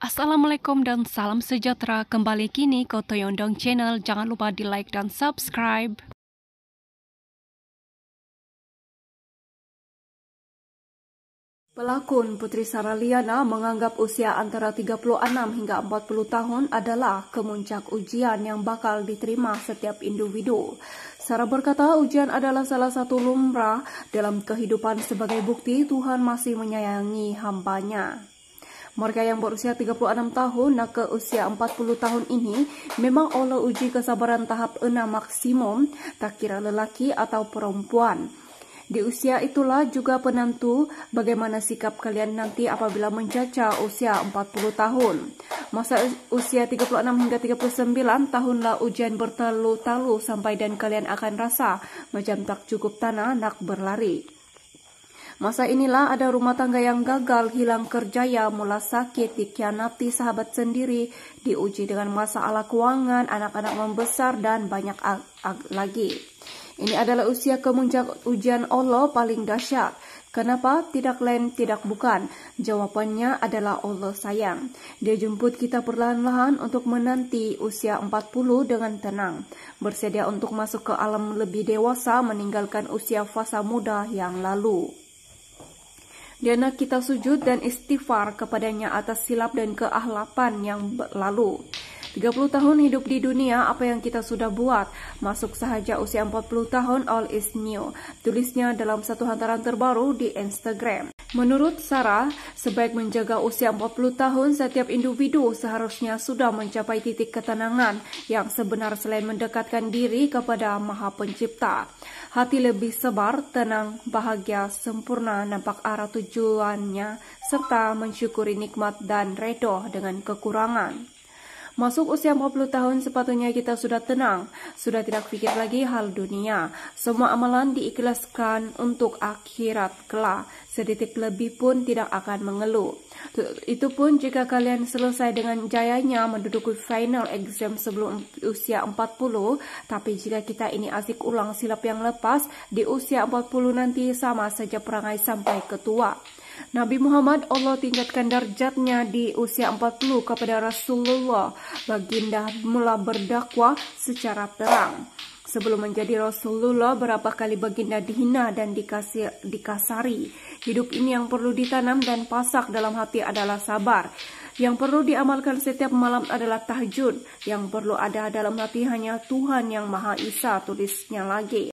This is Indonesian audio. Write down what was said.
Assalamualaikum dan salam sejahtera kembali kini ke Toyondong Channel. Jangan lupa di like dan subscribe. Pelakon Putri Liana menganggap usia antara 36 hingga 40 tahun adalah kemuncak ujian yang bakal diterima setiap individu. Sarah berkata ujian adalah salah satu lumrah dalam kehidupan sebagai bukti Tuhan masih menyayangi hambanya. Mereka yang berusia 36 tahun nak ke usia 40 tahun ini memang oleh uji kesabaran tahap 6 maksimum tak kira lelaki atau perempuan. Di usia itulah juga penentu bagaimana sikap kalian nanti apabila mencaca usia 40 tahun. Masa usia 36 hingga 39 tahunlah ujian bertalu-talu sampai dan kalian akan rasa macam tak cukup tanah nak berlari. Masa inilah ada rumah tangga yang gagal hilang kerjaya, mula sakit, dikianati sahabat sendiri, diuji dengan masalah keuangan, anak-anak membesar, dan banyak lagi. Ini adalah usia kemuncak ujian Allah paling dahsyat. Kenapa tidak lain tidak bukan? Jawabannya adalah Allah sayang. Dia jemput kita perlahan-lahan untuk menanti usia 40 dengan tenang. Bersedia untuk masuk ke alam lebih dewasa meninggalkan usia fasa muda yang lalu. Di kita sujud dan istighfar kepadanya atas silap dan keahlapan yang lalu. 30 tahun hidup di dunia, apa yang kita sudah buat? Masuk sahaja usia 40 tahun, all is new. Tulisnya dalam satu hantaran terbaru di Instagram. Menurut Sarah, sebaik menjaga usia 40 tahun, setiap individu seharusnya sudah mencapai titik ketenangan yang sebenar selain mendekatkan diri kepada Maha Pencipta. Hati lebih sebar, tenang, bahagia, sempurna nampak arah tujuannya, serta mensyukuri nikmat dan redoh dengan kekurangan. Masuk usia 40 tahun sepatutnya kita sudah tenang, sudah tidak pikir lagi hal dunia. Semua amalan diikhlaskan untuk akhirat kelak, sedetik lebih pun tidak akan mengeluh. Itu pun jika kalian selesai dengan jayanya menduduki final exam sebelum usia 40, tapi jika kita ini asik ulang silap yang lepas, di usia 40 nanti sama saja perangai sampai ketua. Nabi Muhammad Allah tingkatkan darjatnya di usia 40 kepada Rasulullah. Baginda mula berdakwah secara terang. Sebelum menjadi Rasulullah, berapa kali baginda dihina dan dikasih, dikasari. Hidup ini yang perlu ditanam dan pasak dalam hati adalah sabar. Yang perlu diamalkan setiap malam adalah tahajud. Yang perlu ada dalam hati hanya Tuhan yang Maha Esa, tulisnya lagi.